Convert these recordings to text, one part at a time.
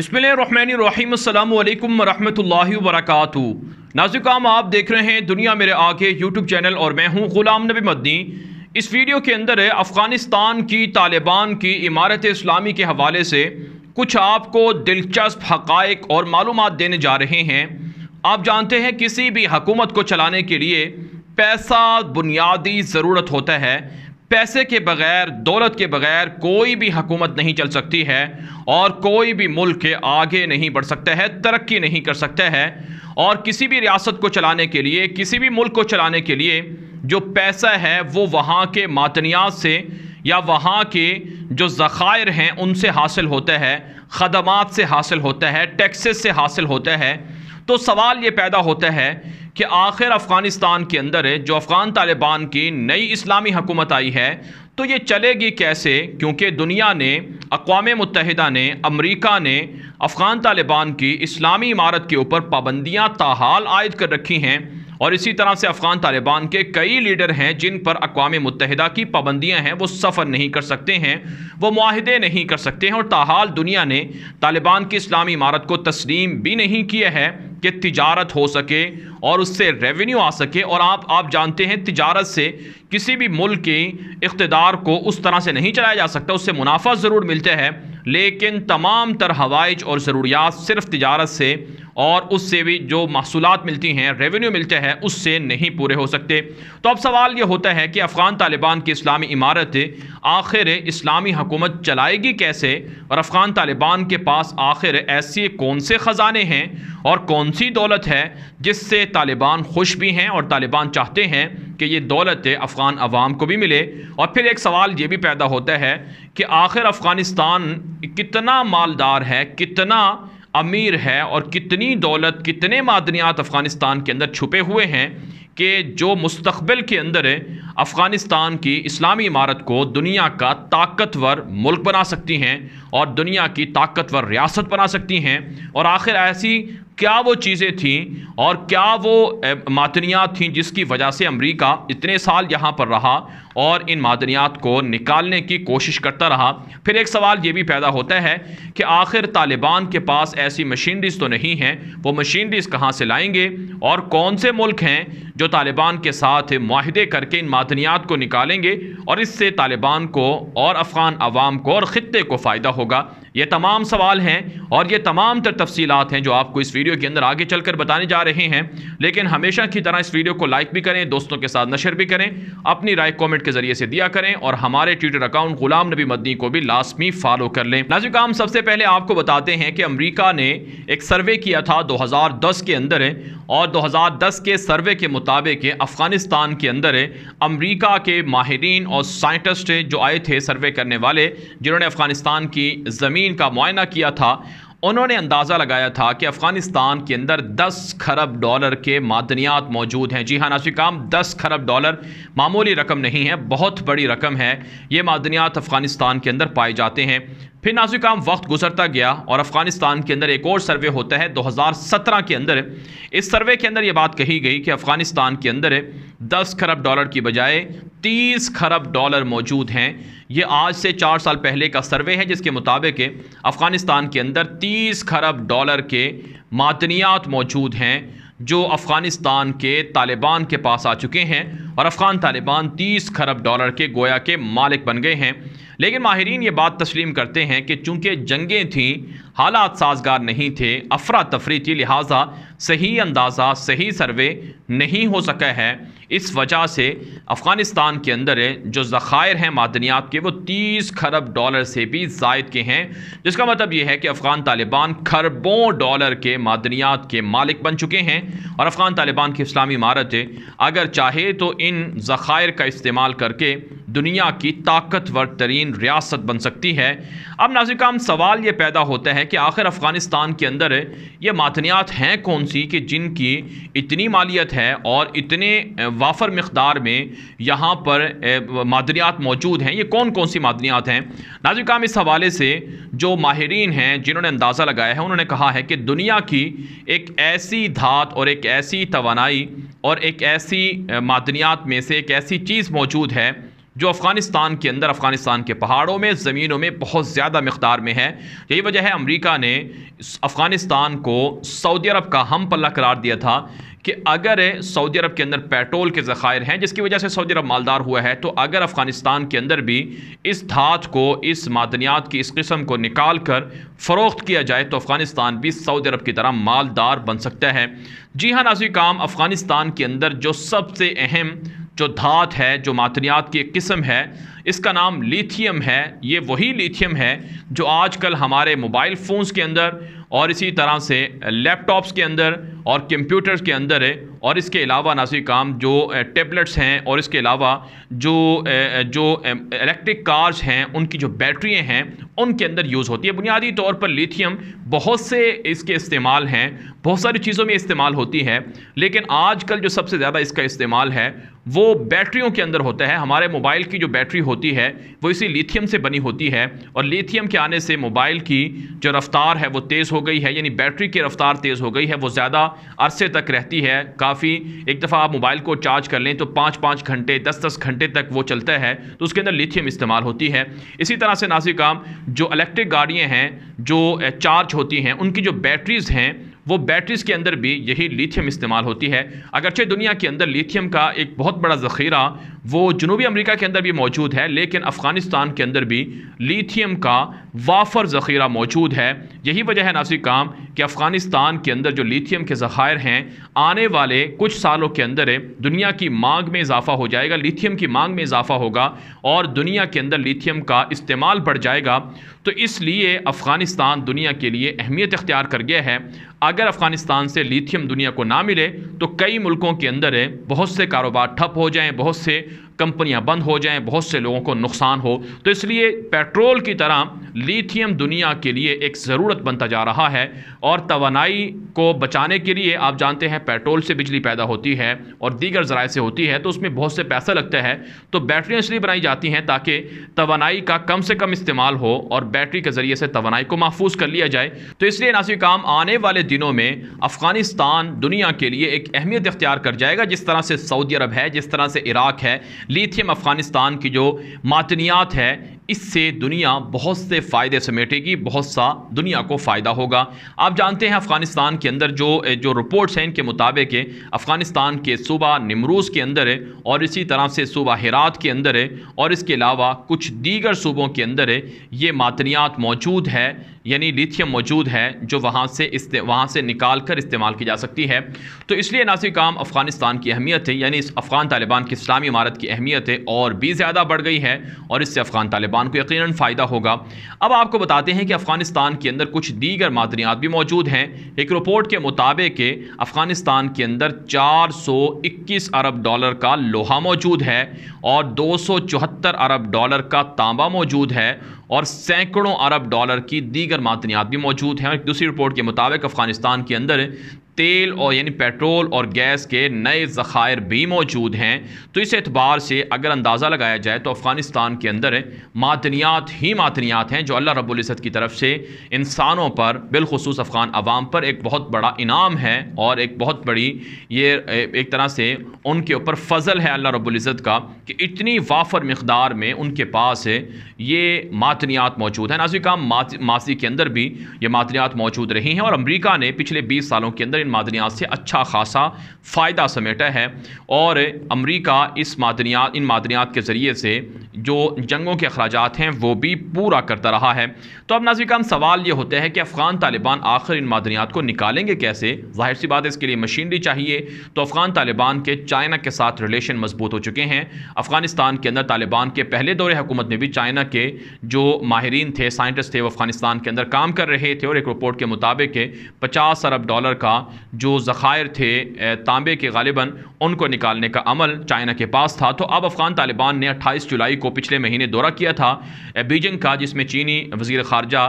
बिसमीम वरहमल वर्क नाजुकाम आप देख रहे हैं दुनिया मेरे आगे यूट्यूब चैनल और मैं हूं गुलाम नबी मदनी इस वीडियो के अंदर अफ़गानिस्तान की तालिबान की इमारत इस्लामी के हवाले से कुछ आपको दिलचस्प हकायक और मालूम देने जा रहे हैं आप जानते हैं किसी भी हकूमत को चलाने के लिए पैसा बुनियादी ज़रूरत होता है पैसे के बगैर दौलत के बगैर कोई भी हकूमत नहीं चल सकती है और कोई भी मुल्क के आगे नहीं बढ़ सकता है तरक्की नहीं कर सकता है और किसी भी रियासत को चलाने के लिए किसी भी मुल्क को चलाने के लिए जो पैसा है वो वहाँ के मातनियात से या वहाँ के जो ज़ख़ायर हैं उनसे हासिल होता है ख़दमात से हासिल होता है टैक्सेस से हासिल होता है तो सवाल ये पैदा होता है कि आखिर अफ़गानिस्तान के अंदर जो अफ़गान तालिबान की नई इस्लामी हुकूमत आई है तो ये चलेगी कैसे क्योंकि दुनिया ने अकवाम मुतहदा ने अमरीका ने अफ़गान तालिबान की इस्लामी इमारत के ऊपर पाबंदियाँ ताहाल आयद कर रखी हैं और इसी तरह से अफ़गान तालिबान के कई लीडर हैं जिन पर अकवाम मुतहदा की पाबंदियाँ हैं वो सफ़र नहीं कर सकते हैं वो माहदे नहीं कर सकते हैं और ताहाल दुनिया ने तालिबान की इस्लामी इमारत को तस्लीम भी नहीं किया है कि तिजारत हो सके और उससे रेवेन्यू आ सके और आप आप जानते हैं तिजारत से किसी भी मुल्क के इकतदार को उस तरह से नहीं चलाया जा सकता उससे मुनाफा ज़रूर मिलता है लेकिन तमाम तर हवाइज और ज़रूरियात सिर्फ तजारत से और उससे भी जो महसूल मिलती हैं रेवेन्यू मिलते हैं उससे नहीं पूरे हो सकते तो अब सवाल ये होता है कि अफ़गान तालिबान की इस्लामी इमारत आखिर इस्लामी हुकूमत चलाएगी कैसे और अफ़गान तालिबान के पास आखिर ऐसे कौन से ख़जाने हैं और कौन सी दौलत है जिससे तालिबान खुश भी हैं और तालिबान चाहते हैं कि ये दौलत अफ़गान आवाम को भी मिले और फिर एक सवाल ये भी पैदा होता है कि आखिर अफ़गानिस्तान कितना मालदार है कितना अमीर है और कितनी दौलत कितने मादनियात अफ़गानिस्तान के अंदर छुपे हुए हैं कि जो मुस्तबिल के अंदर अफ़गानिस्तान की इस्लामी इमारत को दुनिया का ताकतवर मुल्क बना सकती हैं और दुनिया की ताकतवर रियासत बना सकती हैं और आखिर ऐसी क्या वो चीज़ें थीं और क्या वो मादनियात थीं जिसकी वजह से अमेरिका इतने साल यहाँ पर रहा और इन मादनियात को निकालने की कोशिश करता रहा फिर एक सवाल ये भी पैदा होता है कि आखिर तालिबान के पास ऐसी मशीनरीज तो नहीं हैं वो मशीनरीज कहाँ से लाएंगे और कौन से मुल्क हैं जो तालिबान के साथ माहदे करके इन बातनियात को निकालेंगे और इससे तालिबान को और अफ़गान आवाम को और ख़त्े को फ़ायदा होगा ये तमाम सवाल हैं और ये तमाम तर तफसीत हैं जो आपको इस वीडियो के अंदर आगे चलकर बताने जा रहे हैं लेकिन हमेशा की तरह इस वीडियो को लाइक भी करें दोस्तों के साथ नशर भी करें अपनी राय कमेंट के जरिए से दिया करें और हमारे ट्विटर अकाउंट गुलाम नबी मदनी को भी लाजमी फॉलो कर लें नाजिक हम सबसे पहले आपको बताते हैं कि अमरीका ने एक सर्वे किया था दस के अंदर और दस के सर्वे के मुताबिक अफगानिस्तान के अंदर अमरीका के माहरीन और साइंटिस्ट जो आए थे सर्वे करने वाले जिन्होंने अफगानिस्तान की ज़मीन माहरीन का मुआयना किया था उन्होंने अंदाज़ा लगाया था कि अफ़गानिस्तान के अंदर 10 खरब डॉलर के मादनियात मौजूद हैं जी हाँ नासिकाम 10 खरब डॉलर मामूली रकम नहीं है बहुत बड़ी रकम है ये मादनियात अफ़गानिस्तान के अंदर पाए जाते हैं फिर नाजुक काम वक्त गुजरता गया और अफ़गानिस्तान के अंदर एक और सर्वे होता है 2017 के अंदर इस सर्वे के अंदर ये बात कही गई कि अफ़गानिस्तान के अंदर 10 खरब डॉलर की बजाय 30 खरब डॉलर मौजूद हैं ये आज से चार साल पहले का सर्वे है जिसके मुताबिक अफ़गानिस्तान के अंदर 30 खरब डॉलर के मातनियात मौजूद हैं जो अफ़गानिस्तान के तालिबान के पास आ चुके हैं और अफ़गान तालिबान तीस खरब डॉलर के गोया के मालिक बन गए हैं लेकिन माहरीन ये बात तस्लीम करते हैं कि चूँकि जंगें थीं हालात साजगार नहीं थे अफरा तफरी थी लिहाजा सही अंदाज़ा सही सर्वे नहीं हो सका है इस वजह से अफ़गानिस्तान के अंदर जो ज़ख़ायर हैं मादनियात के वो तीस खरब डॉलर से भी जायद के हैं जिसका मतलब ये है कि अफ़गान तालिबान खरबों डॉलर के मादनियात के मालिक बन चुके हैं और अफ़गान तालिबान की इस्लामी इमारत अगर चाहे तो इन ज़ख़ायर का इस्तेमाल करके दुनिया की ताकतवर तरीन रियासत बन सकती है अब नाजिक सवाल ये पैदा होता है कि आखिर अफ़गानिस्तान के अंदर ये मादनियात हैं कौन एजेंसी कि जिनकी इतनी मालियत है और इतने वाफर मकदार में यहाँ पर मादनियात मौजूद हैं ये कौन कौन सी मादनियात हैं नाजिक काम इस हवाले से जो माहरीन हैं जिन्होंने अंदाज़ा लगाया है उन्होंने कहा है कि दुनिया की एक ऐसी धात और एक ऐसी तोानाई और एक ऐसी मादनियात में से एक ऐसी चीज़ मौजूद है जो अफ़गानिस्तान के अंदर अफ़गानिस्तान के पहाड़ों में ज़मीनों में बहुत ज़्यादा मकदार में है यही वजह है अमरीका ने अफ़गानिस्तान को सऊदी अरब का हम पल्ला करार दिया था कि अगर सऊदी अरब के अंदर पेट्रोल के ज़ख़ायर हैं जिसकी वजह से सऊदी अरब मालदार हुआ है तो अगर अफ़गानिस्तान के अंदर भी इस धात को इस मादनियात की इस किस्म को निकाल कर फ़रोख्त किया जाए तो अफ़गानिस्तान भी सऊदी अरब की तरह मालदार बन सकता है जी हाँ नाजी काम अफ़गानिस्तान के अंदर जो सबसे अहम जो धात है जो मातनियात की एक किस्म है इसका नाम लिथियम है ये वही लिथियम है जो आजकल हमारे मोबाइल फ़ोन्स के अंदर और इसी तरह से लैपटॉप्स के अंदर और कंप्यूटर्स के अंदर है और इसके अलावा नासी काम जो टेबलेट्स हैं और इसके अलावा जो जो इलेक्ट्रिक कार्स हैं उनकी जो बैटरियाँ हैं उनके अंदर यूज़ होती है बुनियादी तौर पर लिथियम बहुत से इसके इस्तेमाल हैं बहुत सारी चीज़ों में इस्तेमाल होती है लेकिन आजकल जो सबसे ज़्यादा इसका इस्तेमाल है वो बैटरियों के अंदर होता है हमारे मोबाइल की जो बैटरी होती है वो इसी लिथियम से बनी होती है और लिथियम के आने से मोबाइल की जो रफ्तार है वो तेज़ हो हो गई है यानी बैटरी की रफ्तार तेज़ हो गई है वो ज़्यादा अरसे तक रहती है काफ़ी एक दफ़ा आप मोबाइल को चार्ज कर लें तो पाँच पाँच घंटे दस दस घंटे तक वो चलता है तो उसके अंदर लिथियम इस्तेमाल होती है इसी तरह से नाजिक काम जो इलेक्ट्रिक गाड़ियाँ हैं जो चार्ज होती हैं उनकी जो बैटरीज़ हैं वो बैटरीज के अंदर भी यही लिथियम इस्तेमाल होती है अगरचे दुनिया के अंदर लिथियम का एक बहुत बड़ा ज़ख़ीरा वो जनूबी अमेरिका के अंदर भी मौजूद है लेकिन अफ़गानिस्तान के अंदर भी लिथियम का वाफर ज़ख़ीरा मौजूद है यही वजह है नासिक काम कि अफ़गानिस्तान के अंदर जो लिथियम के ज़ख़ायर हैं आने वाले कुछ सालों के अंदर दुनिया की मांग में इजाफा हो जाएगा लिथियम की मांग में इजाफा होगा और दुनिया के अंदर लिथियम का इस्तेमाल बढ़ जाएगा तो इसलिए अफ़गानिस्तान दुनिया के लिए अहमियत अख्तियार कर गया है अगर अफ़गानिस्तान से लिथियम दुनिया को ना मिले तो कई मुल्कों के अंदर बहुत से कारोबार ठप हो जाएँ बहुत से कंपनियां बंद हो जाएं बहुत से लोगों को नुकसान हो तो इसलिए पेट्रोल की तरह लिथियम दुनिया के लिए एक ज़रूरत बनता जा रहा है और तोानाई को बचाने के लिए आप जानते हैं पेट्रोल से बिजली पैदा होती है और दीगर ज़रा से होती है तो उसमें बहुत से पैसा लगता है तो बैटरियाँ इसलिए बनाई जाती हैं ताकि तोानाई का कम से कम इस्तेमाल हो और बैटरी के ज़रिए से तोानाई को महफूज कर लिया जाए तो इसलिए नासिक काम आने वाले दिनों में अफ़गानिस्तान दुनिया के लिए एक अहमियत इख्तियार कर जाएगा जिस तरह से सऊदी अरब है जिस तरह से इराक़ है लिथियम अफ़गानिस्तान की जो मातनियात है इससे दुनिया बहुत से फ़ायदे समेटेगी बहुत सा दुनिया को फ़ायदा होगा आप जानते हैं अफ़गानिस्तान के अंदर जो जो रिपोर्ट्स हैं इनके मुताबिक है अफ़गानिस्तान के सूबा निमरूज़ के अंदर है और इसी तरह से सूबा हरात के अंदर है और इसके अलावा कुछ दीगर सूबों के अंदर है ये मातनियात मौजूद है यानी लिथियम मौजूद है जो वहाँ से वहाँ से निकाल कर इस्तेमाल की जा सकती है तो इसलिए सिर्फ काम अफ़गानिस्तान की अहमियत है यानी इस अफ़गान तालिबान की इस्लामी इमारत की अहमियत है और भी ज़्यादा बढ़ गई है और इससे अफ़गान तालिबान को यकीन फ़ायदा होगा अब आपको बताते हैं कि अफ़गानिस्तान के अंदर कुछ दीगर मादनियात भी मौजूद हैं एक रिपोर्ट के मुताबिक अफ़गानिस्तान के अंदर इक्कीस अरब डॉलर का लोहा मौजूद है और दो अरब डॉलर का तांबा मौजूद है और सैकड़ों अरब डॉलर की दीगर मातनियात भी मौजूद हैं और दूसरी रिपोर्ट के मुताबिक अफगानिस्तान के अंदर तेल और यानी पेट्रोल और गैस के नए ज़खायर भी मौजूद हैं तो इस एतबार से अगर अंदाज़ा लगाया जाए तो अफ़गानिस्तान के अंदर मादनियात ही मातनियात हैं जो अल्लाह रब्ज़त की तरफ से इंसानों पर बिलखसूस अफ़गान आवाम पर एक बहुत बड़ा इनाम है और एक बहुत बड़ी ये एक तरह से उनके ऊपर फ़जल है अल्लाह रब्ज़त का कि इतनी वाफर मकदार में उनके पास ये मातनियात मौजूद हैं नाजिक मासी के अंदर भी ये मातनियात मौजूद रही हैं और अमरीका ने पिछले बीस सालों के अंदर इन मादनियात से अच्छा खासा फ़ायदा समेटा है और अमरीका इस मादनियात इन मादनियात के ज़रिए से जो जंगों के अखराज हैं वो भी पूरा करता रहा है तो अब नाजिक हम सवाल ये होता है कि अफ़गान तालिबान आखिर इन मादनियात को निकालेंगे कैसे ज़ाहिर सी बात है इसके लिए मशीनरी चाहिए तो अफ़गान तालिबान के चाइना के साथ रिलेशन मजबूत हो चुके हैं अफ़गानिस्तान के अंदर तालिबान के पहले दौरे हुकूमत में भी चाइना के जो माहरीन थे साइंटिस्ट थे वो अफ़गानिस्तान के अंदर काम कर रहे थे और एक रिपोर्ट के मुताबिक पचास अरब डॉलर का जो ज़ख़ायर थे तांबे के गालिबा उनको निकालने का अमल चाइना के पास था तो अब अफ़गान तालिबान ने अट्ठाईस जुलाई को पिछले महीने दौरा किया था बीजिंग का जिसमें चीनी वजीर खारजा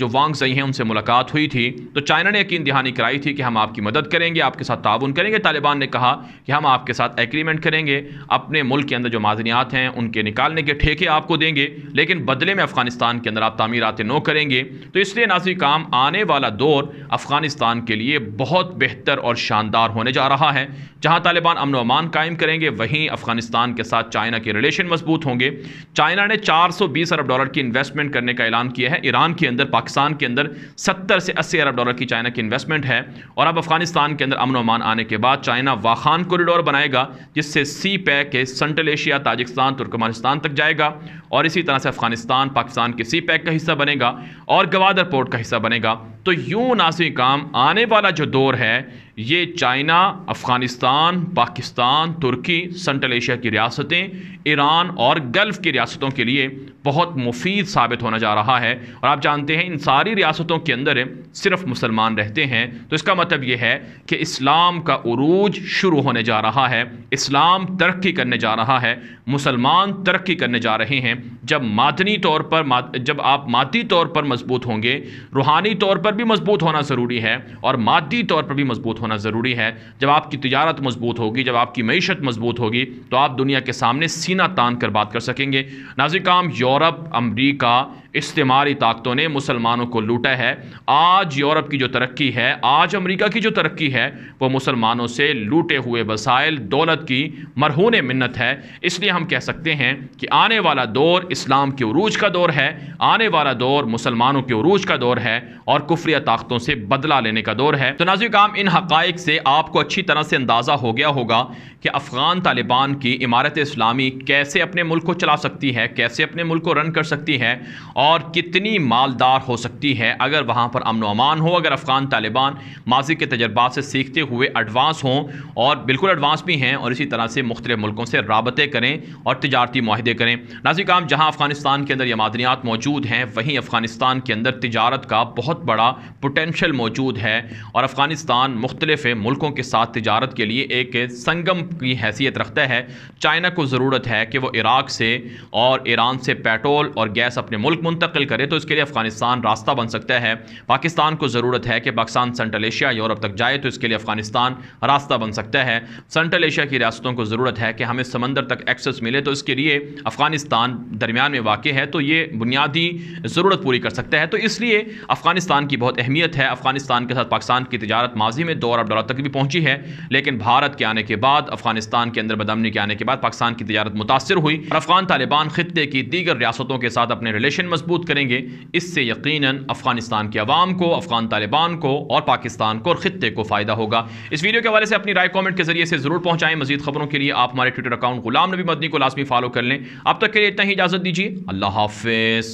जो वांग सही हैं उनसे मुलाकात हुई थी तो चाइना ने यकीन दहानी कराई थी कि हम आपकी मदद करेंगे आपके साथ ताउन करेंगे तालिबान ने कहा कि हम आपके साथ एग्रीमेंट करेंगे अपने मुल्क के अंदर जो माजनियात हैं उनके निकालने के ठेके आपको देंगे लेकिन बदले में अफ़गानिस्तान के अंदर आप तमीरतें नो करेंगे तो इसलिए नाजी काम आने वाला दौर अफ़गानिस्तान के लिए बहुत बहुत बेहतर और शानदार होने जा रहा है जहां तालिबान अमन अमान कायम करेंगे वहीं अफगानिस्तान के साथ चाइना के रिलेशन मजबूत होंगे चाइना ने 420 अरब डॉलर की इन्वेस्टमेंट करने का ऐलान किया है ईरान के अंदर पाकिस्तान के अंदर 70 से 80 अरब डॉलर की चाइना की इन्वेस्टमेंट है और अब अफगानिस्तान के अंदर अमन अमान आने के बाद चाइना वाहान कॉरिडोर बनाएगा जिससे सी पैक के सेंट्रल एशिया ताजिकस्तान तुर्कमानिस्तान तक जाएगा और इसी तरह से अफगानिस्तान पाकिस्तान के सी पैक का हिस्सा बनेगा और गवादर पोर्ट का हिस्सा बनेगा तो यूं नासी काम आने वाला जो दो दौर है ये चाइना अफ़गानिस्तान पाकिस्तान तुर्की सेंट्रल एशिया की रियासतें ईरान और गल्फ़ की रियासतों के लिए बहुत मुफीद साबित होना जा रहा है और आप जानते हैं इन सारी रियासतों के अंदर सिर्फ मुसलमान रहते हैं तो इसका मतलब यह है कि इस्लाम का अरूज शुरू होने जा रहा है इस्लाम तरक्की करने जा रहा है मुसलमान तरक्की करने जा रहे हैं जब मातनी तौर पर जब आप माती तौर पर मजबूत होंगे रूहानी तौर पर भी मजबूत होना ज़रूरी है और मादी तौर पर भी मजबूत होना ज़रूरी है जब आपकी तजारत मजबूत होगी जब आपकी मीशत मजबूत होगी तो आप दुनिया के सामने सीना तान कर बात कर सकेंगे नाजिकाम यौ यूरोप अमरीका इस्तेमारी ताकतों ने मुसलमानों को लूटा है आज यूरोप की जो तरक्की है आज अमेरिका की जो तरक्की है वो मुसलमानों से लूटे हुए वसाइल दौलत की मरहून मन्नत है इसलिए हम कह सकते हैं कि आने वाला दौर इस्लाम के उरूज का दौर है आने वाला दौर मुसलमानों के उरूज का दौर है और कुफरिया ताकतों से बदला लेने का दौर है तो नाजिक काम इन हक़ से आपको अच्छी तरह से अंदाज़ा हो गया होगा कि अफ़गान तालिबान की इमारत इस्लामी कैसे अपने मुल्क को चला सकती है कैसे अपने मुल्क को रन कर सकती है और कितनी मालदार हो सकती है अगर वहाँ पर अमन अमान हो अगर अफ़गान तालिबान माजी के तजर्बात से सीखते हुए एडवांस हों और बिल्कुल एडवांस भी हैं और इसी तरह से मुख्तलिफ मुल्कों से रबते करें और तजारती माहे करें नाजिक आम जहाँ अफ़गानिस्तान के अंदर यह मादनियात मौजूद हैं वहीं अफ़गानिस्तान के अंदर तजारत का बहुत बड़ा पोटेंशल मौजूद है और अफ़गानिस्तान मुख्तलिफ मुल्कों के साथ तजारत के लिए एक संगम की हैसियत रखता है चाइना को ज़रूरत है कि वह इराक़ से और ईरान से पेट्रोल और गैस अपने मुल्क मुंतकिल करे तो इसके लिए अफगानिस्तान रास्ता बन सकता है पाकिस्तान को ज़रूरत है कि पाकिस्तान सेंट्रल एशिया यूरोप तक जाए तो इसके लिए अफगानिस्तान रास्ता बन सकता है सेंट्रल एशिया की रियासतों को ज़रूरत है कि हमें समंदर तक एक्सेस मिले तो इसके लिए अफगानिस्तान दरमियान में वाक़ है तो ये बुनियादी ज़रूरत पूरी कर सकता है तो इसलिए अफगानिस्तान की बहुत अहमियत है अफगानिस्तान के साथ पाकिस्तान की तजारत माजी में दो अरब डॉलर तक भी पहुंची है लेकिन भारत के आने के बाद अफगानिस्तान के अंदर बदमनी के आने के बाद पाकिस्तान की तजारत मुतासर हुई और अफगान तालिबान खत्े की दीगर रियासतों के साथ अपने रिलेशन मजबूत मजबूत करेंगे इससे यकीन अफगानिस्तान के अवाम को अफगान तालिबान को और पाकिस्तान को और ख़त्े को फ़ायदा होगा इस वीडियो के हवाले से अपनी राय कॉमेंट के जरिए से ज़रूर पहुंचाएं मजीद खबरों के लिए आप हमारे ट्विटर अकाउंट गुलाम नबी मदनी को लाजमी फॉलो कर लें अब तक के लिए इतना ही इजाज़त दीजिए अल्लाह हाफिज़